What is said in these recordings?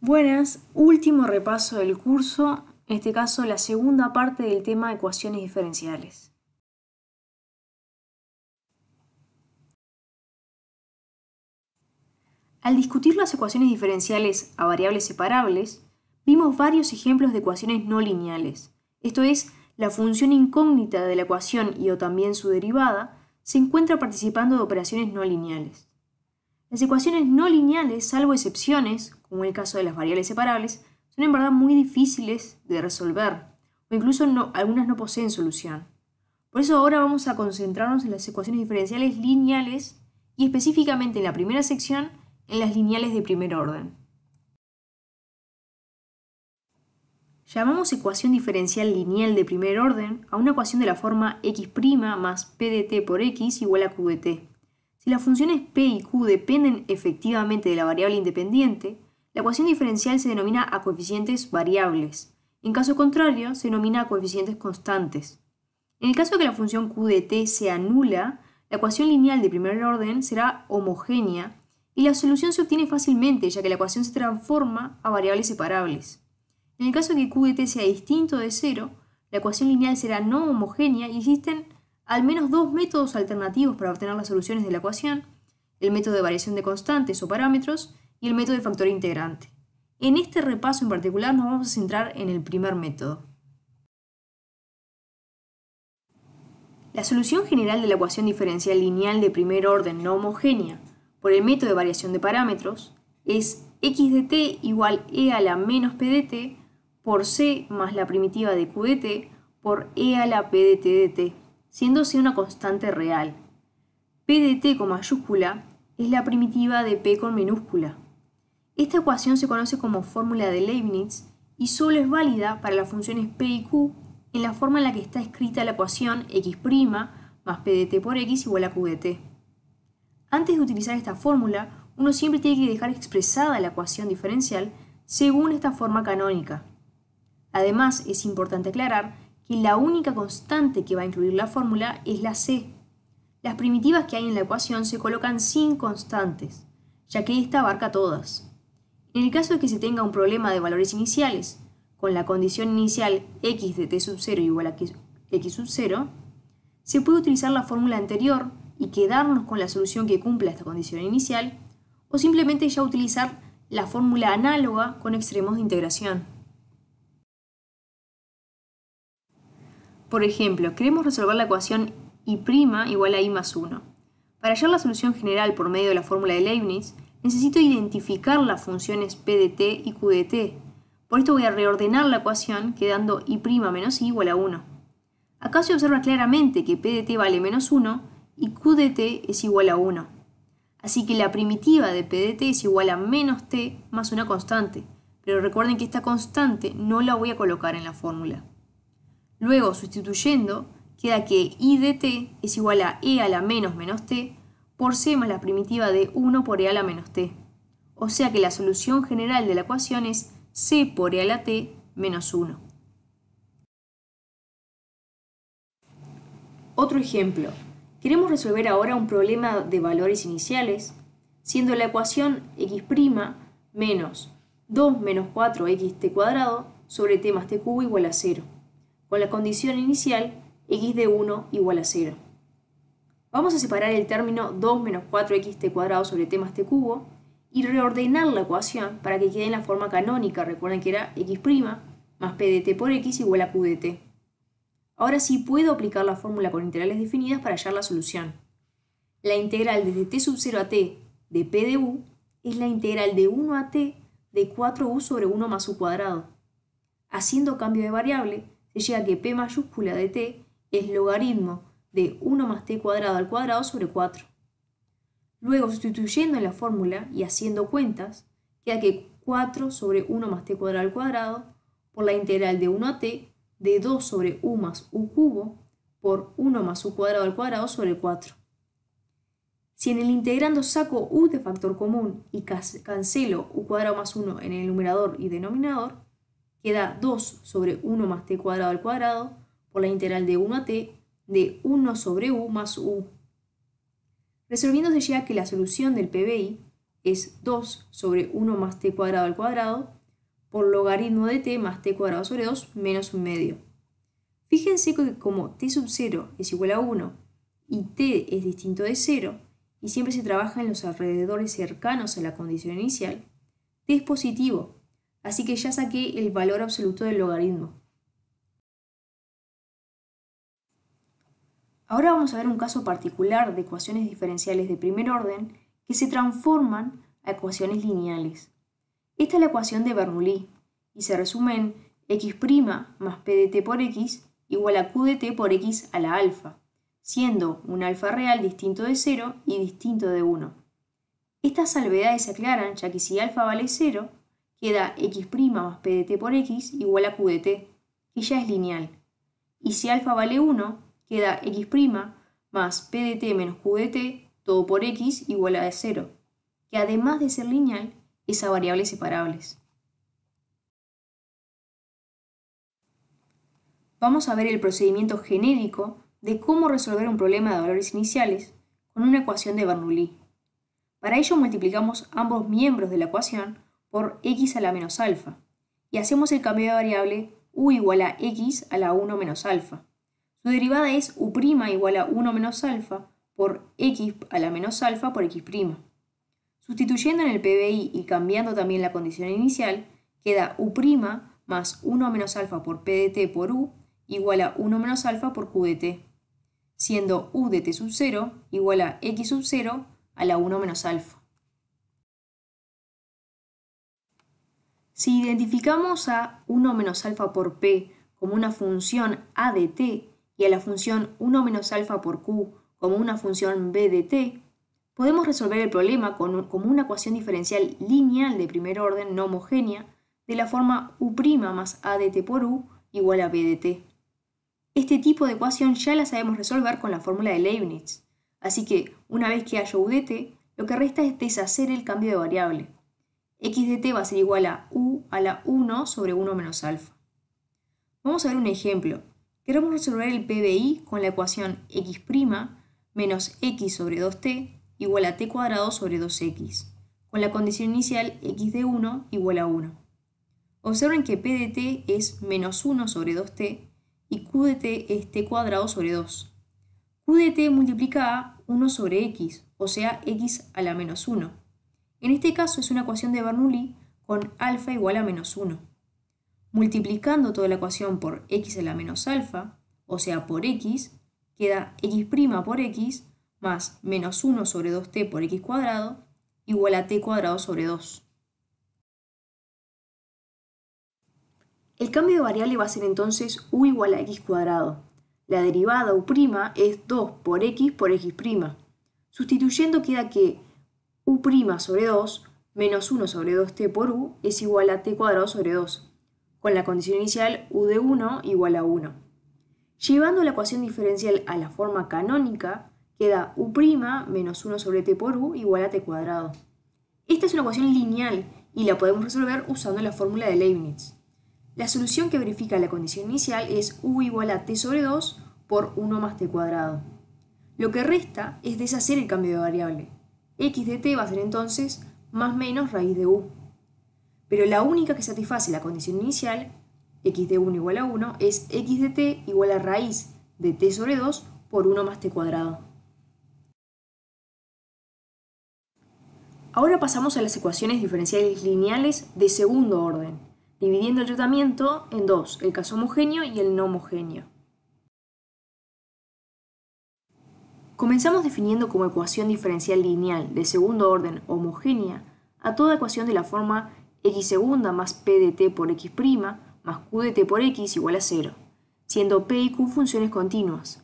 Buenas, último repaso del curso, en este caso la segunda parte del tema de ecuaciones diferenciales. Al discutir las ecuaciones diferenciales a variables separables, vimos varios ejemplos de ecuaciones no lineales, esto es, la función incógnita de la ecuación y o también su derivada se encuentra participando de operaciones no lineales. Las ecuaciones no lineales, salvo excepciones, como en el caso de las variables separables, son en verdad muy difíciles de resolver, o incluso algunas no poseen solución. Por eso ahora vamos a concentrarnos en las ecuaciones diferenciales lineales y específicamente en la primera sección en las lineales de primer orden. Llamamos ecuación diferencial lineal de primer orden a una ecuación de la forma x' más p de t por x igual a q de t. Si las funciones p y q dependen efectivamente de la variable independiente, la ecuación diferencial se denomina a coeficientes variables. En caso contrario, se denomina a coeficientes constantes. En el caso de que la función q de t sea nula, la ecuación lineal de primer orden será homogénea y la solución se obtiene fácilmente ya que la ecuación se transforma a variables separables. En el caso de que q sea distinto de cero, la ecuación lineal será no homogénea y existen al menos dos métodos alternativos para obtener las soluciones de la ecuación, el método de variación de constantes o parámetros y el método de factor integrante. En este repaso en particular nos vamos a centrar en el primer método. La solución general de la ecuación diferencial lineal de primer orden no homogénea por el método de variación de parámetros es x de t igual e a la menos p de t por c más la primitiva de q de t por e a la p de t de t, siendo c una constante real. p de t con mayúscula es la primitiva de p con minúscula. Esta ecuación se conoce como fórmula de Leibniz y solo es válida para las funciones p y q en la forma en la que está escrita la ecuación x' más p de t por x igual a q de t. Antes de utilizar esta fórmula, uno siempre tiene que dejar expresada la ecuación diferencial según esta forma canónica. Además, es importante aclarar que la única constante que va a incluir la fórmula es la c. Las primitivas que hay en la ecuación se colocan sin constantes, ya que esta abarca todas. En el caso de que se tenga un problema de valores iniciales, con la condición inicial x de t sub 0 igual a x sub 0, se puede utilizar la fórmula anterior y quedarnos con la solución que cumpla esta condición inicial, o simplemente ya utilizar la fórmula análoga con extremos de integración. Por ejemplo, queremos resolver la ecuación y' igual a y más 1. Para hallar la solución general por medio de la fórmula de Leibniz, necesito identificar las funciones PDT y QDT. Por esto voy a reordenar la ecuación quedando y' menos i igual a 1. Acá se observa claramente que PDT vale menos 1 y QDT es igual a 1. Así que la primitiva de PDT es igual a menos t más una constante, pero recuerden que esta constante no la voy a colocar en la fórmula. Luego, sustituyendo, queda que i de es igual a e a la menos menos t por c más la primitiva de 1 por e a la menos t. O sea que la solución general de la ecuación es c por e a la t menos 1. Otro ejemplo. Queremos resolver ahora un problema de valores iniciales, siendo la ecuación x' menos 2 menos 4xt cuadrado sobre t más t cubo igual a 0, con la condición inicial x de 1 igual a 0. Vamos a separar el término 2 menos 4xt cuadrado sobre t más t cubo y reordenar la ecuación para que quede en la forma canónica. Recuerden que era x' más p de t por x igual a q de t. Ahora sí puedo aplicar la fórmula con integrales definidas para hallar la solución. La integral desde t sub 0 a t de p de u es la integral de 1 a t de 4u sobre 1 más u cuadrado. Haciendo cambio de variable, se llega a que p mayúscula de t es logaritmo de 1 más t cuadrado al cuadrado sobre 4. Luego, sustituyendo en la fórmula y haciendo cuentas, queda que 4 sobre 1 más t cuadrado al cuadrado por la integral de 1 a t de 2 sobre u más u cubo por 1 más u cuadrado al cuadrado sobre 4. Si en el integrando saco u de factor común y cancelo u cuadrado más 1 en el numerador y denominador, queda 2 sobre 1 más t cuadrado al cuadrado por la integral de 1 a t de 1 sobre u más u. Resolviéndose ya que la solución del PBI es 2 sobre 1 más t cuadrado al cuadrado por logaritmo de t más t cuadrado sobre 2 menos un medio. Fíjense que como t sub 0 es igual a 1 y t es distinto de 0 y siempre se trabaja en los alrededores cercanos a la condición inicial, t es positivo, así que ya saqué el valor absoluto del logaritmo. Ahora vamos a ver un caso particular de ecuaciones diferenciales de primer orden que se transforman a ecuaciones lineales. Esta es la ecuación de Bernoulli y se resume en x' más p de t por x igual a q de t por x a la alfa, siendo un alfa real distinto de 0 y distinto de 1. Estas salvedades se aclaran ya que si alfa vale 0, queda x' más p de t por x igual a q de t, que ya es lineal. Y si alfa vale 1, queda x' más p de t menos q de t, todo por x, igual a 0, que además de ser lineal, es a variables separables. Vamos a ver el procedimiento genérico de cómo resolver un problema de valores iniciales con una ecuación de Bernoulli. Para ello multiplicamos ambos miembros de la ecuación por x a la menos alfa y hacemos el cambio de variable u igual a x a la 1 menos alfa derivada es u' igual a 1 menos alfa por x a la menos alfa por x'. Sustituyendo en el PBI y cambiando también la condición inicial, queda u' más 1 menos alfa por p pdt por u igual a 1 menos alfa por q qdt, siendo u de t sub 0 igual a x sub 0 a la 1 menos alfa. Si identificamos a 1 menos alfa por p como una función a de t y a la función 1 menos alfa por q como una función b de t, podemos resolver el problema como una ecuación diferencial lineal de primer orden no homogénea de la forma u' más a de t por u igual a b de t. Este tipo de ecuación ya la sabemos resolver con la fórmula de Leibniz, así que una vez que haya u de t, lo que resta es deshacer el cambio de variable. x de t va a ser igual a u a la 1 sobre 1 menos alfa. Vamos a ver un ejemplo. Queremos resolver el PBI con la ecuación x' menos x sobre 2t igual a t cuadrado sobre 2x, con la condición inicial x de 1 igual a 1. Observen que p de t es menos 1 sobre 2t y q de t es t cuadrado sobre 2. q de t multiplica a 1 sobre x, o sea x a la menos 1. En este caso es una ecuación de Bernoulli con alfa igual a menos 1. Multiplicando toda la ecuación por x a la menos alfa, o sea por x, queda x' por x más menos 1 sobre 2t por x cuadrado igual a t cuadrado sobre 2. El cambio de variable va a ser entonces u igual a x cuadrado. La derivada u' es 2 por x por x'. Sustituyendo queda que u' sobre 2 menos 1 sobre 2t por u es igual a t cuadrado sobre 2 con la condición inicial u de 1 igual a 1. Llevando la ecuación diferencial a la forma canónica, queda u' menos 1 sobre t por u igual a t cuadrado. Esta es una ecuación lineal y la podemos resolver usando la fórmula de Leibniz. La solución que verifica la condición inicial es u igual a t sobre 2 por 1 más t cuadrado. Lo que resta es deshacer el cambio de variable. x de t va a ser entonces más menos raíz de u pero la única que satisface la condición inicial, x de 1 igual a 1, es x de t igual a raíz de t sobre 2 por 1 más t cuadrado. Ahora pasamos a las ecuaciones diferenciales lineales de segundo orden, dividiendo el tratamiento en dos, el caso homogéneo y el no homogéneo. Comenzamos definiendo como ecuación diferencial lineal de segundo orden homogénea a toda ecuación de la forma x segunda más p de t por x prima más q de t por x igual a 0, siendo p y q funciones continuas.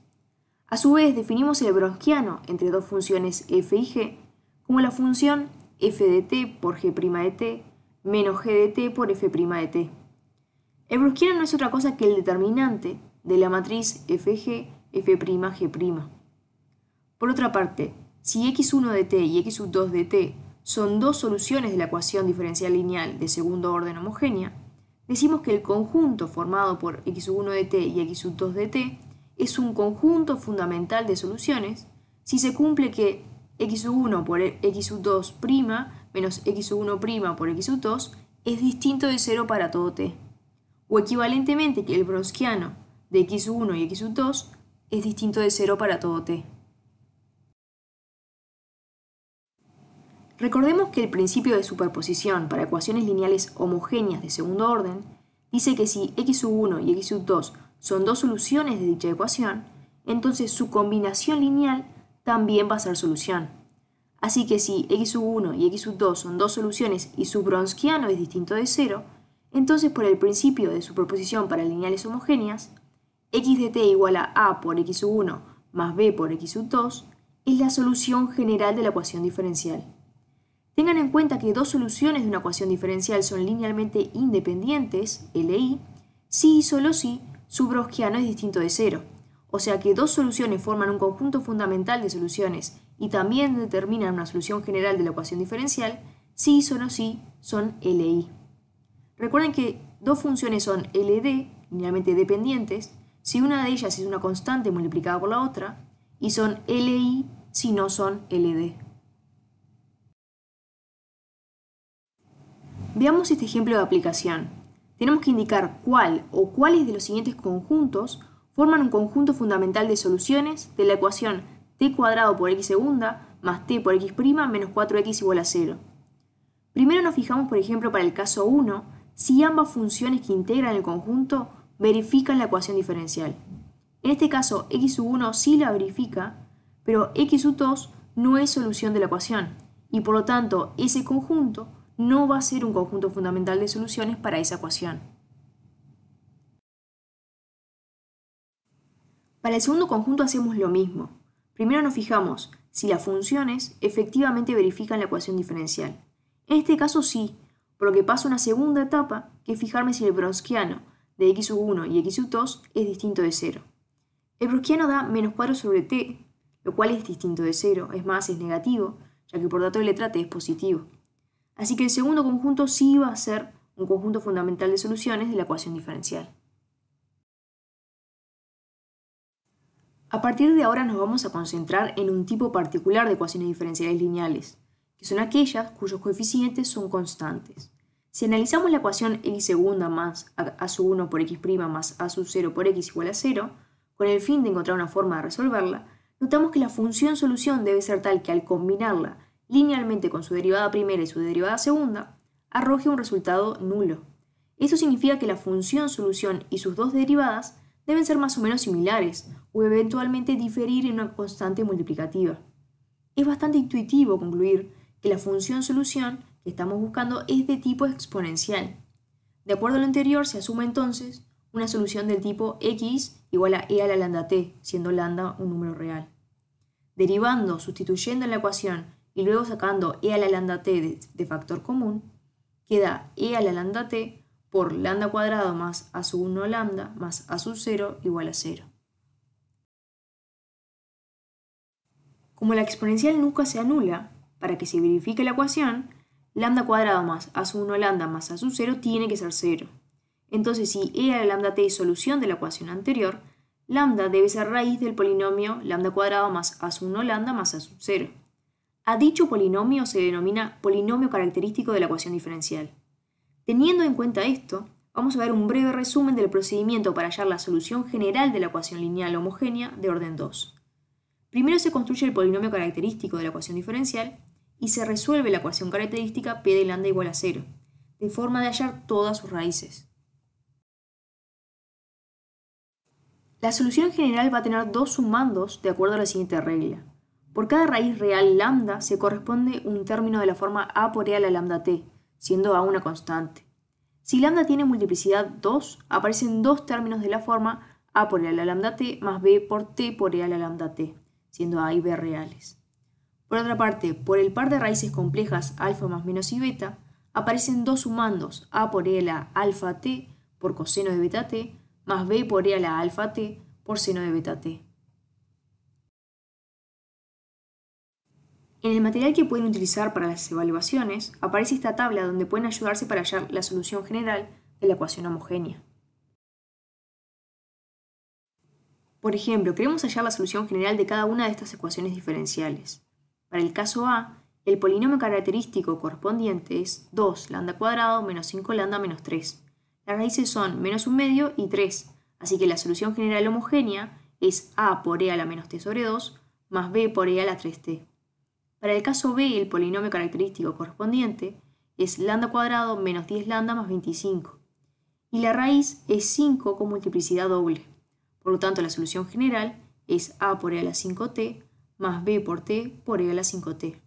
A su vez, definimos el bronquiano entre dos funciones f y g como la función f de t por g' de t menos g de t por f' de t. El brusquiano no es otra cosa que el determinante de la matriz fg, f g'. Por otra parte, si x1 de t y x2 de t son dos soluciones de la ecuación diferencial lineal de segundo orden homogénea, decimos que el conjunto formado por x1 de t y x2 de t es un conjunto fundamental de soluciones si se cumple que x1 por x2' menos x1' por x2 es distinto de 0 para todo t, o equivalentemente que el bronchiano de x1 y x2 es distinto de 0 para todo t. Recordemos que el principio de superposición para ecuaciones lineales homogéneas de segundo orden dice que si x 1 y x 2 son dos soluciones de dicha ecuación, entonces su combinación lineal también va a ser solución. Así que si x1 y x2 son dos soluciones y su bronskiano es distinto de cero, entonces por el principio de superposición para lineales homogéneas, x de t igual a a por x1 más b por x2 es la solución general de la ecuación diferencial. Tengan en cuenta que dos soluciones de una ecuación diferencial son linealmente independientes, LI, si y solo si su no es distinto de cero. O sea que dos soluciones forman un conjunto fundamental de soluciones y también determinan una solución general de la ecuación diferencial si y solo si son LI. Recuerden que dos funciones son LD, linealmente dependientes, si una de ellas es una constante multiplicada por la otra, y son LI si no son LD. Veamos este ejemplo de aplicación. Tenemos que indicar cuál o cuáles de los siguientes conjuntos forman un conjunto fundamental de soluciones de la ecuación t cuadrado por x segunda más t por x prima menos 4x igual a 0. Primero nos fijamos, por ejemplo, para el caso 1, si ambas funciones que integran el conjunto verifican la ecuación diferencial. En este caso, x1 sí la verifica, pero x2 no es solución de la ecuación, y por lo tanto ese conjunto no va a ser un conjunto fundamental de soluciones para esa ecuación. Para el segundo conjunto hacemos lo mismo. Primero nos fijamos si las funciones efectivamente verifican la ecuación diferencial. En este caso sí, por lo que pasa una segunda etapa que es fijarme si el bronskiano de x1 y x2 es distinto de 0. El brosquiano da menos 4 sobre t, lo cual es distinto de 0, es más, es negativo, ya que por dato de letra t es positivo. Así que el segundo conjunto sí va a ser un conjunto fundamental de soluciones de la ecuación diferencial. A partir de ahora nos vamos a concentrar en un tipo particular de ecuaciones diferenciales lineales, que son aquellas cuyos coeficientes son constantes. Si analizamos la ecuación x segunda más a sub 1 por x' más a sub 0 por x igual a 0, con el fin de encontrar una forma de resolverla, notamos que la función solución debe ser tal que al combinarla linealmente con su derivada primera y su derivada segunda, arroje un resultado nulo. Eso significa que la función solución y sus dos derivadas deben ser más o menos similares o eventualmente diferir en una constante multiplicativa. Es bastante intuitivo concluir que la función solución que estamos buscando es de tipo exponencial. De acuerdo a lo anterior, se asume entonces una solución del tipo x igual a e a la lambda t, siendo lambda un número real. Derivando, sustituyendo en la ecuación y luego sacando e a la lambda t de, factor común, queda e a la lambda t por lambda cuadrado más a sub 1 lambda más a sub 0 igual a 0. Como la exponencial nunca se anula, para que se verifique la ecuación, lambda cuadrado más a sub 1 lambda más a sub 0 tiene que ser 0. Entonces, si e a la lambda t es solución de la ecuación anterior, lambda debe ser raíz del polinomio lambda cuadrado más a sub 1 lambda más a sub 0. A dicho polinomio se denomina polinomio característico de la ecuación diferencial. Teniendo en cuenta esto, vamos a ver un breve resumen del procedimiento para hallar la solución general de la ecuación lineal homogénea de orden 2. Primero se construye el polinomio característico de la ecuación diferencial y se resuelve la ecuación característica p de lambda igual a 0, de forma de hallar todas sus raíces. La solución general va a tener dos sumandos de acuerdo a la siguiente regla. Por cada raíz real lambda se corresponde un término de la forma a por e a la lambda t, siendo a una constante. Si lambda tiene multiplicidad 2, aparecen dos términos de la forma a por e a la lambda t más b por t por e a la lambda t, siendo a y b reales. Por otra parte, por el par de raíces complejas alfa más menos y beta, aparecen dos sumandos a por e a la alfa t por coseno de beta t más b por e a la alfa t por seno de beta t. En el material que pueden utilizar para las evaluaciones aparece esta tabla donde pueden ayudarse para hallar la solución general de la ecuación homogénea. Por ejemplo, queremos hallar la solución general de cada una de estas ecuaciones diferenciales. Para el caso A, el polinomio característico correspondiente es 2 lambda cuadrado menos 5 lambda menos 3. Las raíces son menos 1 medio y 3, así que la solución general homogénea es a por e a la menos t sobre 2 más b por e a la 3t. Para el caso B, el polinomio característico correspondiente es lambda cuadrado menos 10 lambda más 25. Y la raíz es 5 con multiplicidad doble. Por lo tanto, la solución general es a por e a la 5t más b por t por e a la 5t.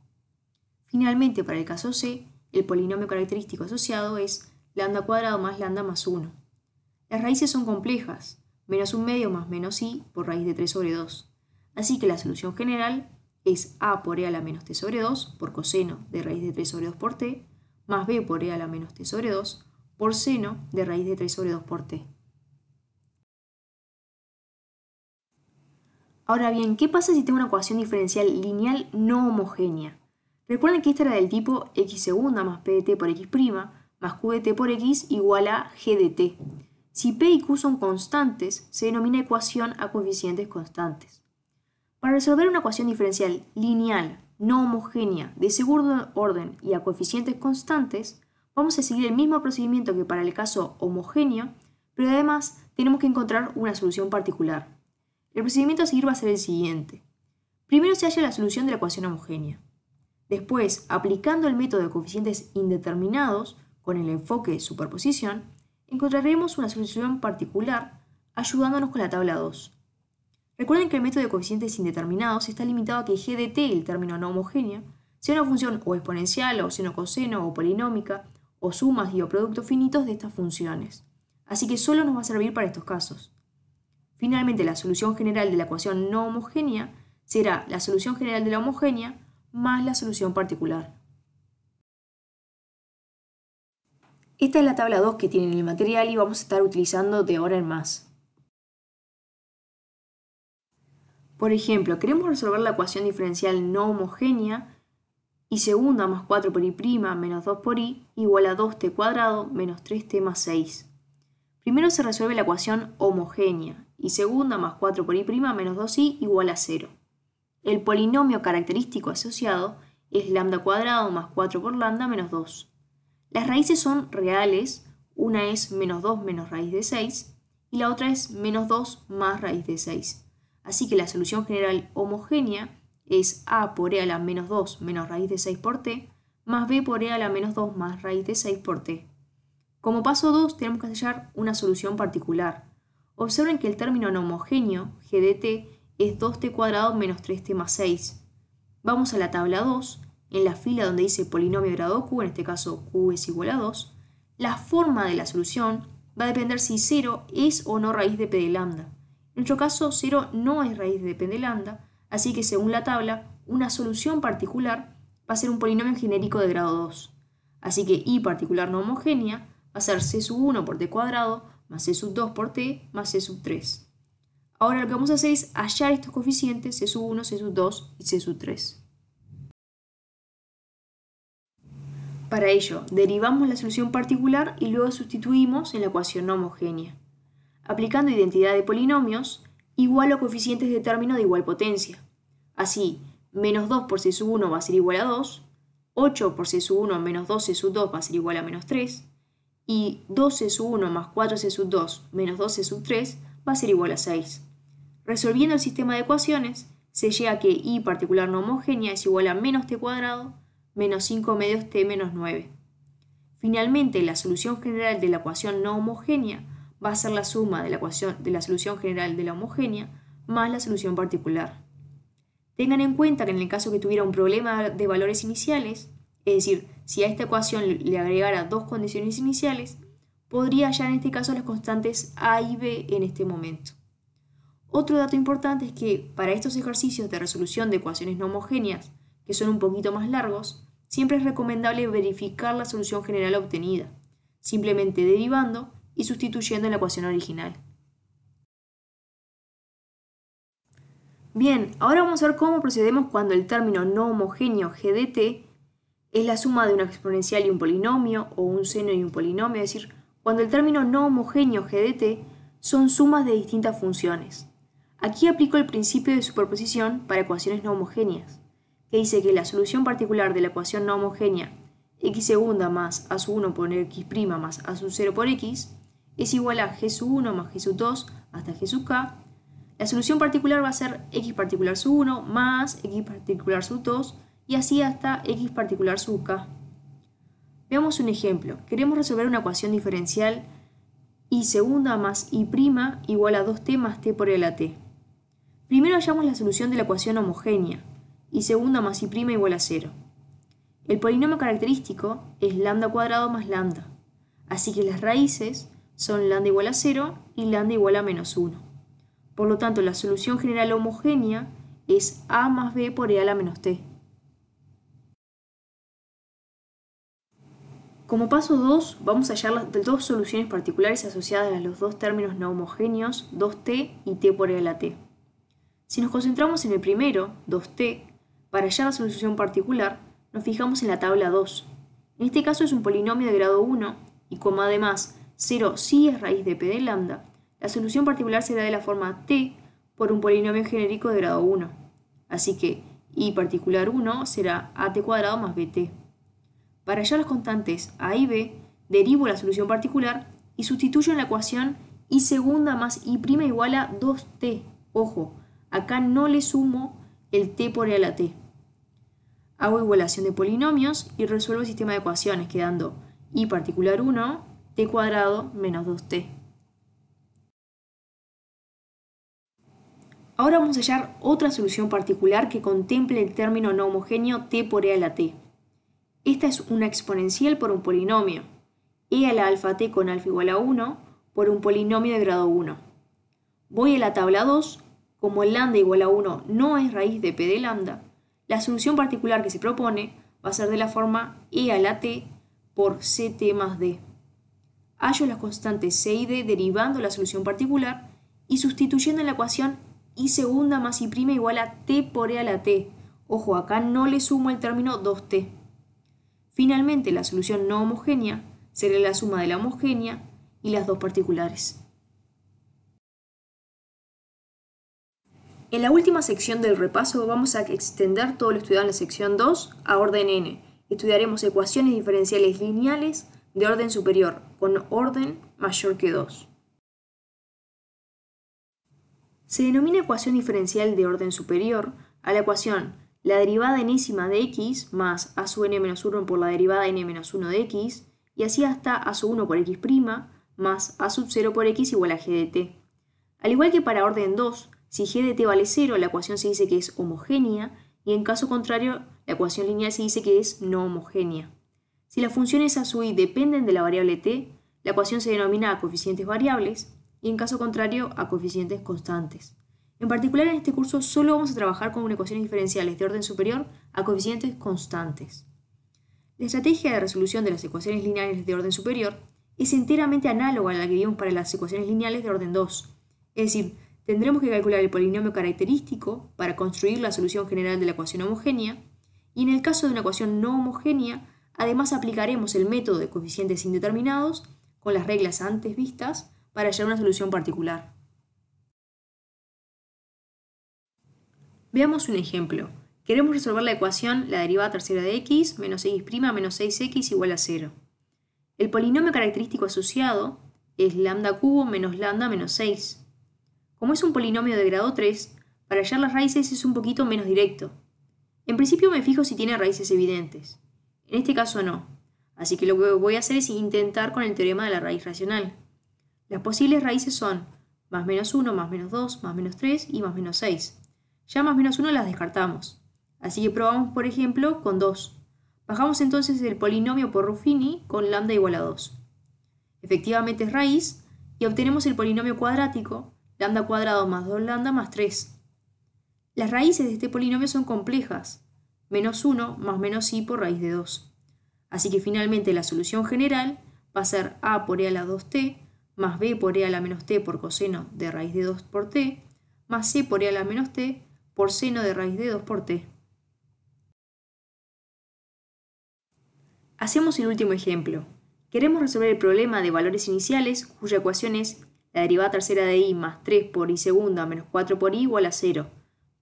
Finalmente, para el caso C, el polinomio característico asociado es lambda cuadrado más lambda más 1. Las raíces son complejas, menos un medio más menos i por raíz de 3 sobre 2. Así que la solución general es a por e a la menos t sobre 2 por coseno de raíz de 3 sobre 2 por t, más b por e a la menos t sobre 2 por seno de raíz de 3 sobre 2 por t. Ahora bien, ¿qué pasa si tengo una ecuación diferencial lineal no homogénea? Recuerden que esta era del tipo x segunda más p de t por x prima más q de t por x igual a g de t. Si p y q son constantes, se denomina ecuación a coeficientes constantes. Para resolver una ecuación diferencial lineal, no homogénea, de segundo orden y a coeficientes constantes, vamos a seguir el mismo procedimiento que para el caso homogéneo, pero además tenemos que encontrar una solución particular. El procedimiento a seguir va a ser el siguiente. Primero se halla la solución de la ecuación homogénea. Después, aplicando el método de coeficientes indeterminados con el enfoque superposición, encontraremos una solución particular ayudándonos con la tabla 2. Recuerden que el método de coeficientes indeterminados está limitado a que g de t, el término no homogéneo, sea una función o exponencial, o seno coseno, o polinómica, o sumas y o productos finitos de estas funciones. Así que solo nos va a servir para estos casos. Finalmente, la solución general de la ecuación no homogénea será la solución general de la homogénea más la solución particular. Esta es la tabla 2 que tienen el material y vamos a estar utilizando de ahora en más. Por ejemplo, queremos resolver la ecuación diferencial no homogénea y segunda más 4 por y' menos 2 por y igual a 2t cuadrado menos 3t más 6. Primero se resuelve la ecuación homogénea y segunda más 4 por i' menos 2i igual a 0. El polinomio característico asociado es lambda cuadrado más 4 por lambda menos 2. Las raíces son reales, una es menos 2 menos raíz de 6 y la otra es menos 2 más raíz de 6. Así que la solución general homogénea es a por e a la menos 2 menos raíz de 6 por t, más b por e a la menos 2 más raíz de 6 por t. Como paso 2 tenemos que hallar una solución particular. Observen que el término no homogéneo, g de t, es 2t cuadrado menos 3t más 6. Vamos a la tabla 2, en la fila donde dice polinomio grado q, en este caso q es igual a 2, la forma de la solución va a depender si 0 es o no raíz de p de lambda. En nuestro caso, 0 no es raíz de lambda, así que según la tabla, una solución particular va a ser un polinomio genérico de grado 2. Así que i particular no homogénea va a ser c sub 1 por t cuadrado más c sub 2 por t más c sub 3. Ahora lo que vamos a hacer es hallar estos coeficientes c sub 1, c sub 2 y c sub 3. Para ello, derivamos la solución particular y luego sustituimos en la ecuación no homogénea aplicando identidad de polinomios igual a coeficientes de término de igual potencia. Así, menos 2 por c sub 1 va a ser igual a 2, 8 por c sub 1 menos 2c sub 2 va a ser igual a menos 3, y 2c sub 1 más 4c sub 2 menos 2c sub 3 va a ser igual a 6. Resolviendo el sistema de ecuaciones, se llega a que i particular no homogénea es igual a menos t cuadrado menos 5 medios t menos 9. Finalmente, la solución general de la ecuación no homogénea va a ser la suma de la, ecuación, de la solución general de la homogénea más la solución particular. Tengan en cuenta que en el caso que tuviera un problema de valores iniciales, es decir, si a esta ecuación le agregara dos condiciones iniciales, podría hallar en este caso las constantes A y B en este momento. Otro dato importante es que para estos ejercicios de resolución de ecuaciones no homogéneas, que son un poquito más largos, siempre es recomendable verificar la solución general obtenida, simplemente derivando y sustituyendo en la ecuación original. Bien, ahora vamos a ver cómo procedemos cuando el término no homogéneo GDT es la suma de una exponencial y un polinomio, o un seno y un polinomio, es decir, cuando el término no homogéneo GDT son sumas de distintas funciones. Aquí aplico el principio de superposición para ecuaciones no homogéneas, que dice que la solución particular de la ecuación no homogénea x segunda más a su 1 por x' más a su 0 por x es igual a sub 1 más sub 2 hasta k. La solución particular va a ser x particular sub 1 más x particular sub 2 y así hasta x particular sub k. Veamos un ejemplo. Queremos resolver una ecuación diferencial y segunda más y prima igual a 2t más t por el a t. Primero hallamos la solución de la ecuación homogénea y segunda más y prima igual a 0. El polinomio característico es lambda cuadrado más lambda, así que las raíces son lambda igual a 0 y lambda igual a menos 1. Por lo tanto, la solución general homogénea es a más b por e a la menos t. Como paso 2, vamos a hallar las dos soluciones particulares asociadas a los dos términos no homogéneos, 2t y t por e a la t. Si nos concentramos en el primero, 2t, para hallar la solución particular, nos fijamos en la tabla 2. En este caso es un polinomio de grado 1 y como además 0 sí es raíz de p de lambda, la solución particular será de la forma t por un polinomio genérico de grado 1. Así que i particular 1 será at cuadrado más bt. Para hallar las constantes a y b, derivo la solución particular y sustituyo en la ecuación y segunda más y prima igual a 2t. Ojo, acá no le sumo el t por el a la t. Hago igualación de polinomios y resuelvo el sistema de ecuaciones, quedando y particular 1 t cuadrado menos 2t. Ahora vamos a hallar otra solución particular que contemple el término no homogéneo t por e a la t. Esta es una exponencial por un polinomio, e a la alfa t con alfa igual a 1 por un polinomio de grado 1. Voy a la tabla 2, como lambda igual a 1 no es raíz de p de lambda, la solución particular que se propone va a ser de la forma e a la t por ct más d hallo las constantes C y D derivando la solución particular y sustituyendo en la ecuación y segunda más y igual a t por e a la t. Ojo, acá no le sumo el término 2t. Finalmente, la solución no homogénea será la suma de la homogénea y las dos particulares. En la última sección del repaso vamos a extender todo lo estudiado en la sección 2 a orden n. Estudiaremos ecuaciones diferenciales lineales, de orden superior con orden mayor que 2. Se denomina ecuación diferencial de orden superior a la ecuación la derivada enésima de x más a sub n menos 1 por la derivada n menos 1 de x y así hasta a sub 1 por x' más a sub 0 por x igual a g de t. Al igual que para orden 2, si g de t vale 0, la ecuación se dice que es homogénea y en caso contrario, la ecuación lineal se dice que es no homogénea. Si las funciones a su i dependen de la variable t, la ecuación se denomina a coeficientes variables y en caso contrario a coeficientes constantes. En particular en este curso solo vamos a trabajar con ecuaciones diferenciales de orden superior a coeficientes constantes. La estrategia de resolución de las ecuaciones lineales de orden superior es enteramente análoga a la que vimos para las ecuaciones lineales de orden 2. Es decir, tendremos que calcular el polinomio característico para construir la solución general de la ecuación homogénea y en el caso de una ecuación no homogénea Además, aplicaremos el método de coeficientes indeterminados con las reglas antes vistas para hallar una solución particular. Veamos un ejemplo. Queremos resolver la ecuación la derivada tercera de x menos x' menos 6x igual a 0. El polinomio característico asociado es lambda cubo menos lambda menos 6. Como es un polinomio de grado 3, para hallar las raíces es un poquito menos directo. En principio me fijo si tiene raíces evidentes. En este caso no. Así que lo que voy a hacer es intentar con el teorema de la raíz racional. Las posibles raíces son más menos 1, más menos 2, más menos 3 y más menos 6. Ya más menos 1 las descartamos. Así que probamos, por ejemplo, con 2. Bajamos entonces el polinomio por Ruffini con lambda igual a 2. Efectivamente es raíz y obtenemos el polinomio cuadrático, lambda cuadrado más 2 lambda más 3. Las raíces de este polinomio son complejas, menos 1 más menos i por raíz de 2. Así que finalmente la solución general va a ser a por e a la 2t más b por e a la menos t por coseno de raíz de 2 por t más c por e a la menos t por seno de raíz de 2 por t. Hacemos el último ejemplo. Queremos resolver el problema de valores iniciales cuya ecuación es la derivada tercera de i más 3 por i segunda menos 4 por i igual a 0,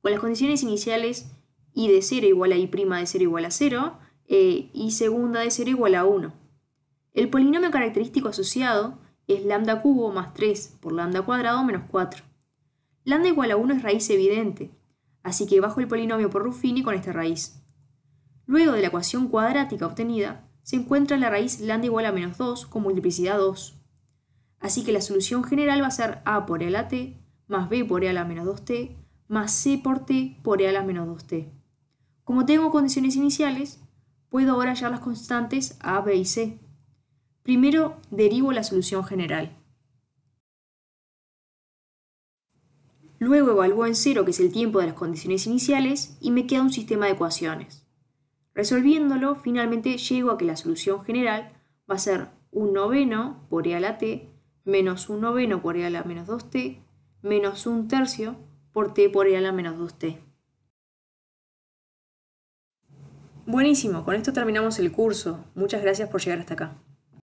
con las condiciones iniciales y de 0 igual a y' de 0 igual a 0, eh, y segunda de 0 igual a 1. El polinomio característico asociado es lambda cubo más 3 por lambda cuadrado menos 4. Lambda igual a 1 es raíz evidente, así que bajo el polinomio por Ruffini con esta raíz. Luego de la ecuación cuadrática obtenida, se encuentra la raíz lambda igual a menos 2 con multiplicidad 2. Así que la solución general va a ser a por e a la t, más b por e a la menos 2t, más c por t por e a la menos 2t. Como tengo condiciones iniciales, puedo ahora hallar las constantes a, b y c. Primero derivo la solución general. Luego evalúo en cero, que es el tiempo de las condiciones iniciales, y me queda un sistema de ecuaciones. Resolviéndolo, finalmente llego a que la solución general va a ser 1 noveno por e a la t, menos 1 noveno por e a la menos 2t, menos 1 tercio por t por e a la menos 2t. Buenísimo, con esto terminamos el curso. Muchas gracias por llegar hasta acá.